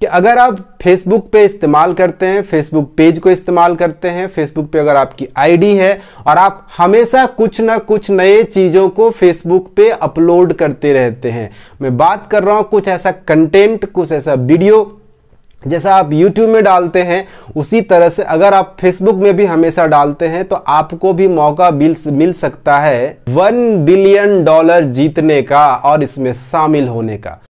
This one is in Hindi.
कि अगर आप फेसबुक पे इस्तेमाल करते हैं फेसबुक पेज को इस्तेमाल करते हैं फेसबुक पे अगर आपकी आईडी है और आप हमेशा कुछ ना कुछ नए चीज़ों को फेसबुक पे अपलोड करते रहते हैं मैं बात कर रहा हूँ कुछ ऐसा कंटेंट कुछ ऐसा वीडियो जैसा आप YouTube में डालते हैं उसी तरह से अगर आप Facebook में भी हमेशा डालते हैं तो आपको भी मौका मिल सकता है वन बिलियन डॉलर जीतने का और इसमें शामिल होने का